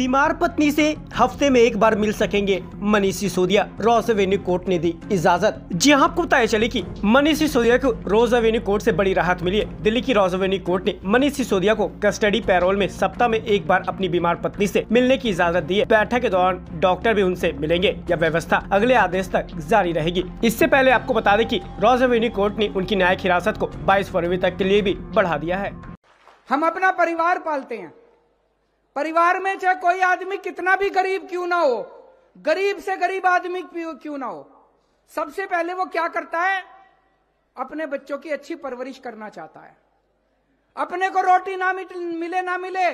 बीमार पत्नी से हफ्ते में एक बार मिल सकेंगे Manish Sisodia Rouse Avenue Court ने दी इजाजत जी हाँ, आपको बताया चले कि मनीष सिसोदिया को रोज एवेन्यू कोर्ट से बड़ी राहत मिली है दिल्ली की रोज एवेन्यू कोर्ट ने मनीष सिसोदिया को कस्टडी पैरोल में सप्ताह में एक बार अपनी बीमार पत्नी से मिलने की इजाजत दी है बैठक के दौरान डॉक्टर भी उनसे मिलेंगे यह व्यवस्था अगले आदेश तक जारी रहेगी इससे पहले आपको बता दें की रोज एवेन्यू कोर्ट ने उनकी न्यायिक हिरासत को बाईस फरवरी तक के लिए भी बढ़ा दिया है हम अपना परिवार पालते हैं परिवार में चाहे कोई आदमी कितना भी गरीब क्यों ना हो गरीब से गरीब आदमी क्यों ना हो सबसे पहले वो क्या करता है अपने बच्चों की अच्छी परवरिश करना चाहता है अपने को रोटी ना मिले ना मिले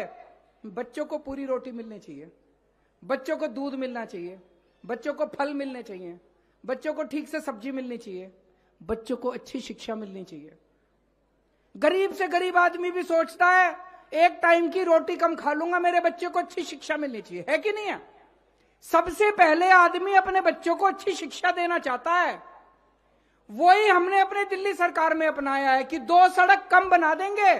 बच्चों को पूरी रोटी मिलनी चाहिए बच्चों को दूध मिलना चाहिए बच्चों को फल मिलने चाहिए बच्चों को ठीक से सब्जी मिलनी चाहिए बच्चों को अच्छी शिक्षा मिलनी चाहिए गरीब से गरीब आदमी भी सोचता है एक टाइम की रोटी कम खा लूंगा मेरे बच्चे को अच्छी शिक्षा मिलनी चाहिए है कि नहीं है सबसे पहले आदमी अपने बच्चों को अच्छी शिक्षा देना चाहता है वही हमने अपने दिल्ली सरकार में अपनाया है कि दो सड़क कम बना देंगे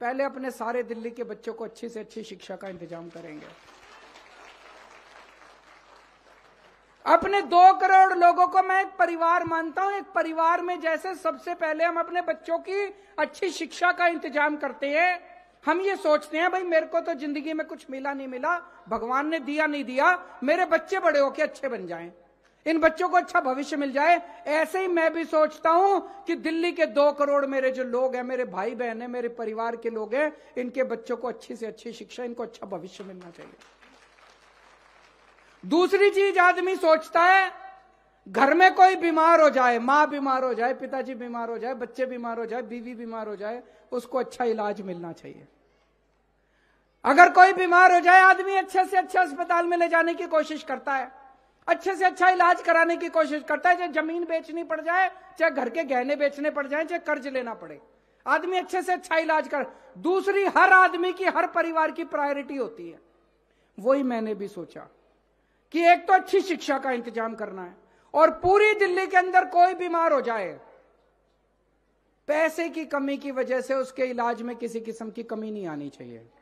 पहले अपने सारे दिल्ली के बच्चों को अच्छी से अच्छी शिक्षा का इंतजाम करेंगे अपने दो करोड़ लोगों को मैं एक परिवार मानता हूं एक परिवार में जैसे सबसे पहले हम अपने बच्चों की अच्छी शिक्षा का इंतजाम करते हैं हम ये सोचते हैं भाई मेरे को तो जिंदगी में कुछ मिला नहीं मिला भगवान ने दिया नहीं दिया मेरे बच्चे बड़े होके अच्छे बन जाएं इन बच्चों को अच्छा भविष्य मिल जाए ऐसे ही मैं भी सोचता हूं कि दिल्ली के दो करोड़ मेरे जो लोग हैं मेरे भाई बहन है मेरे परिवार के लोग हैं इनके बच्चों को अच्छी से अच्छी शिक्षा इनको अच्छा भविष्य मिलना चाहिए दूसरी चीज आदमी सोचता है घर में कोई बीमार हो जाए माँ बीमार हो जाए पिताजी बीमार हो जाए बच्चे बीमार हो जाए बीवी बीमार हो जाए उसको अच्छा इलाज मिलना चाहिए अगर कोई बीमार हो जाए आदमी अच्छे से अच्छे अस्पताल में ले जाने की कोशिश करता है अच्छे से अच्छा इलाज कराने की कोशिश करता है चाहे जमीन बेचनी पड़ जाए चाहे घर के गहने बेचने पड़ जाए चाहे कर्ज लेना पड़े आदमी अच्छे से अच्छा इलाज कर दूसरी हर आदमी की हर परिवार की प्रायोरिटी होती है वही मैंने भी सोचा कि एक तो अच्छी शिक्षा का इंतजाम करना है और पूरी दिल्ली के अंदर कोई बीमार हो जाए पैसे की कमी की वजह से उसके इलाज में किसी किस्म की कमी नहीं आनी चाहिए